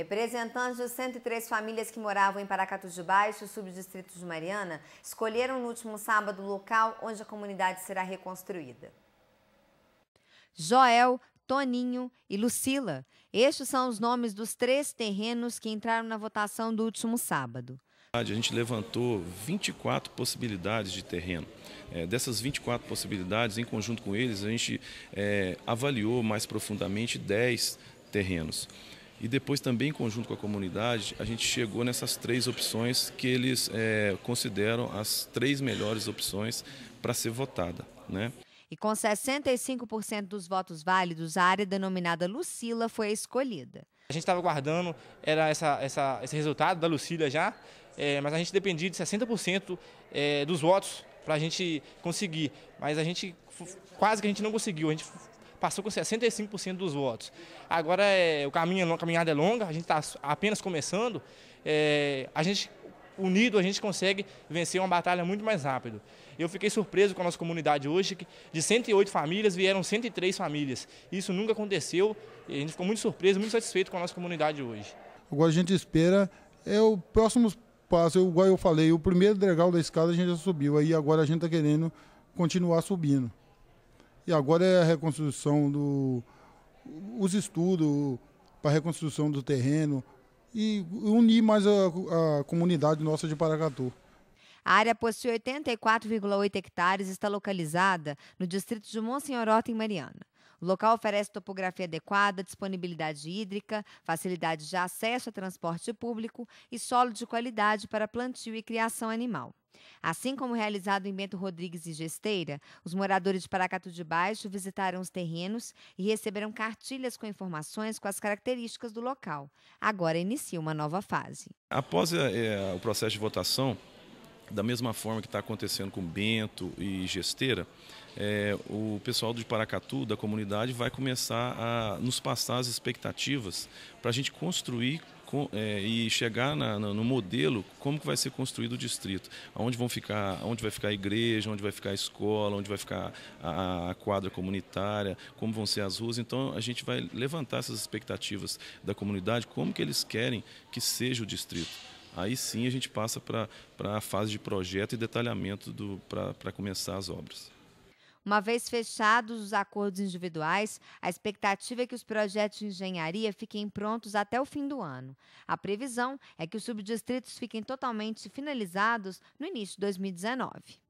Representantes de 103 famílias que moravam em Paracatu de Baixo, subdistrito de Mariana, escolheram no último sábado o local onde a comunidade será reconstruída. Joel, Toninho e Lucila. Estes são os nomes dos três terrenos que entraram na votação do último sábado. A gente levantou 24 possibilidades de terreno. É, dessas 24 possibilidades, em conjunto com eles, a gente é, avaliou mais profundamente 10 terrenos. E depois também, em conjunto com a comunidade, a gente chegou nessas três opções que eles é, consideram as três melhores opções para ser votada. Né? E com 65% dos votos válidos, a área denominada Lucila foi escolhida. A gente estava aguardando era essa, essa, esse resultado da Lucila já, é, mas a gente dependia de 60% é, dos votos para a gente conseguir. Mas a gente quase que a gente não conseguiu. A gente passou com 65% dos votos. Agora é, o caminho, a caminhada é longa, a gente está apenas começando. É, a gente unido a gente consegue vencer uma batalha muito mais rápido. Eu fiquei surpreso com a nossa comunidade hoje, que de 108 famílias vieram 103 famílias. Isso nunca aconteceu e a gente ficou muito surpreso, muito satisfeito com a nossa comunidade hoje. Agora a gente espera é o próximo passo, igual eu falei, o primeiro degrau da escada a gente já subiu, aí agora a gente está querendo continuar subindo. E agora é a reconstrução do. os estudos para reconstrução do terreno e unir mais a, a comunidade nossa de Paracatu. A área possui 84,8 hectares e está localizada no distrito de Monsenhorota, em Mariana. O local oferece topografia adequada, disponibilidade hídrica, facilidade de acesso a transporte público e solo de qualidade para plantio e criação animal. Assim como realizado em Bento Rodrigues e Gesteira, os moradores de Paracatu de Baixo visitaram os terrenos e receberam cartilhas com informações com as características do local. Agora inicia uma nova fase. Após é, o processo de votação, da mesma forma que está acontecendo com Bento e Gesteira, é, o pessoal do Paracatu, da comunidade, vai começar a nos passar as expectativas para a gente construir é, e chegar na, no modelo como que vai ser construído o distrito, onde vão ficar, onde vai ficar a igreja, onde vai ficar a escola, onde vai ficar a, a, quadra comunitária, como vão ser as ruas. Então a gente vai levantar essas expectativas da comunidade, como que eles querem que seja o distrito. Aí sim a gente passa para a fase de projeto e detalhamento para começar as obras. Uma vez fechados os acordos individuais, a expectativa é que os projetos de engenharia fiquem prontos até o fim do ano. A previsão é que os subdistritos fiquem totalmente finalizados no início de 2019.